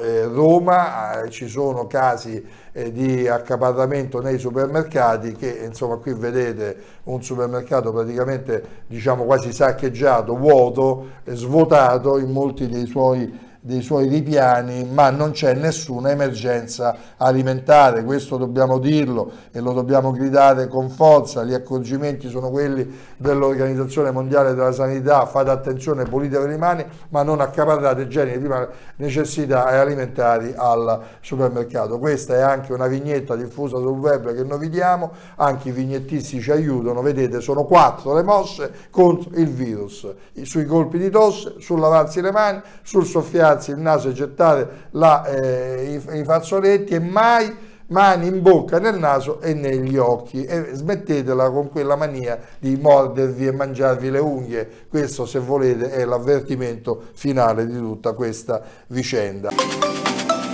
Eh, Roma eh, ci sono casi eh, di accaparramento nei supermercati che insomma qui vedete un supermercato praticamente diciamo quasi saccheggiato, vuoto, svuotato in molti dei suoi dei suoi ripiani, ma non c'è nessuna emergenza alimentare, questo dobbiamo dirlo e lo dobbiamo gridare con forza, gli accorgimenti sono quelli dell'Organizzazione Mondiale della Sanità, fate attenzione, pulite le mani, ma non accaparrate generi di necessità alimentari al supermercato. Questa è anche una vignetta diffusa sul web che noi vi diamo, anche i vignettisti ci aiutano, vedete sono quattro le mosse contro il virus, sui colpi di tosse, sul lavarsi le mani, sul soffiare tirarsi il naso e gettare la, eh, i, i fazzoletti e mai mani in bocca, nel naso e negli occhi e smettetela con quella mania di mordervi e mangiarvi le unghie. Questo, se volete, è l'avvertimento finale di tutta questa vicenda.